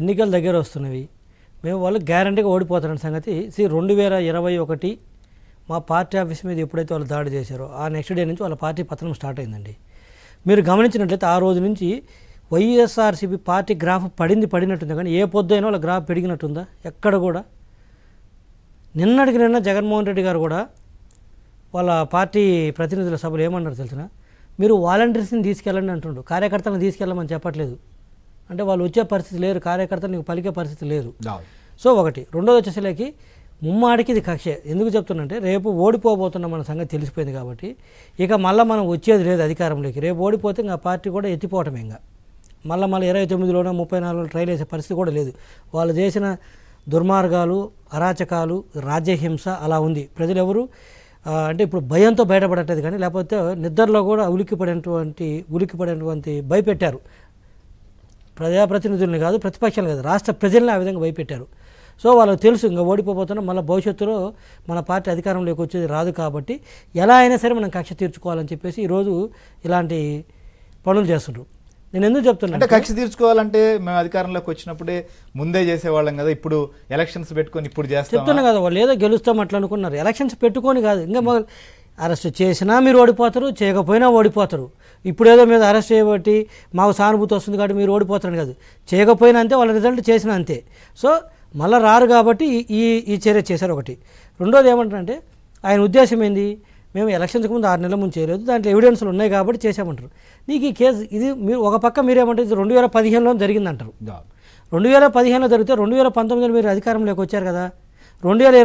ఎన్నికలు దగ్గర వస్తున్నవి మేము వాళ్ళు గ్యారంటీగా ఓడిపోతారని సంగతి సి రెండు వేల ఇరవై ఒకటి మా పార్టీ ఆఫీస్ మీద ఎప్పుడైతే వాళ్ళు దాడి చేశారో ఆ నెక్స్ట్ డే నుంచి వాళ్ళ పార్టీ పతనం స్టార్ట్ అయిందండి మీరు గమనించినట్లయితే ఆ రోజు నుంచి వైఎస్ఆర్సీపీ పార్టీ గ్రాఫ్ పడింది పడినట్టుంది కానీ ఏ అయినా వాళ్ళ గ్రాఫ్ పెరిగినట్టుందా ఎక్కడ కూడా నిన్నటికి నిన్న జగన్మోహన్ రెడ్డి గారు కూడా వాళ్ళ పార్టీ ప్రతినిధుల సభలు ఏమన్నారు తెలిసిన మీరు వాలంటీర్స్ని తీసుకెళ్ళండి అంటుండ్రు కార్యకర్తలను తీసుకెళ్ళమని చెప్పట్లేదు అంటే వాళ్ళు వచ్చే పరిస్థితి లేరు కార్యకర్తలు నీకు పలికే పరిస్థితి లేదు సో ఒకటి రెండోది వచ్చేసరికి ముమ్మాడికి ఇది కక్షే ఎందుకు చెప్తున్నంటే రేపు ఓడిపోబోతున్న మన సంగతి తెలిసిపోయింది కాబట్టి ఇక మళ్ళీ మనం వచ్చేది లేదు అధికారంలోకి రేపు ఓడిపోతే ఇంకా పార్టీ కూడా ఎత్తిపోవటం ఇంకా మళ్ళీ మళ్ళీ ఇరవై తొమ్మిదిలోనో ముప్పై నాలుగులో ట్రైల్ వేసే పరిస్థితి కూడా లేదు వాళ్ళు చేసిన దుర్మార్గాలు అరాచకాలు రాజ్యహింస అలా ఉంది ప్రజలెవరు అంటే ఇప్పుడు భయంతో బయటపడట్లేదు కానీ లేకపోతే నిద్రలో కూడా ఉలిక్కిపడేటువంటి ఉలిక్కిపడేటువంటి భయపెట్టారు ప్రజాప్రతినిధుల్ని కాదు ప్రతిపక్షాలు కాదు రాష్ట్ర ప్రజల్ని ఆ విధంగా భయపెట్టారు సో వాళ్ళకు తెలుసు ఇంకా ఓడిపోతున్నాం మళ్ళీ భవిష్యత్తులో మన పార్టీ అధికారంలోకి వచ్చేది రాదు కాబట్టి ఎలా అయినా సరే మనం కక్ష తీర్చుకోవాలని చెప్పేసి ఈరోజు ఇలాంటి పనులు చేస్తుండ్రు నేను ఎందుకు చెప్తున్నాను అంటే కక్ష తీర్చుకోవాలంటే మేము అధికారంలోకి వచ్చినప్పుడే ముందే చేసేవాళ్ళం కదా ఇప్పుడు ఎలక్షన్స్ పెట్టుకొని ఇప్పుడు చేస్తాం చెప్తున్నా కదా వాళ్ళు ఏదో గెలుస్తాం అట్లా అనుకున్నారు ఎలక్షన్స్ పెట్టుకొని కాదు ఇంకా అరెస్ట్ చేసినా మీరు ఓడిపోతారు చేయకపోయినా ఓడిపోతారు ఇప్పుడేదో మీద అరెస్ట్ చేయబట్టి మాకు సానుభూతి వస్తుంది కాబట్టి మీరు ఓడిపోతారని కాదు చేయకపోయినా అంతే వాళ్ళ రిజల్ట్ చేసిన అంతే సో మళ్ళీ రారు కాబట్టి ఈ ఈ చర్య చేశారు ఒకటి రెండోది ఏమంటారంటే ఆయన ఉద్దేశం ఏంది మేము ఎలక్షన్స్కి ముందు ఆరు నెలల ముందు చేయలేదు దాంట్లో ఎవిడెన్స్లు ఉన్నాయి కాబట్టి చేసామంటారు నీకు ఈ కేసు ఇది మీరు ఒక పక్క మీరేమంటారు ఇది రెండు వేల పదిహేనులో జరిగిందంటారు రెండు వేల పదిహేనులో జరిగితే రెండు వేల పంతొమ్మిదిలో మీరు అధికారంలోకి వచ్చారు కదా రెండు వేల ఇరవై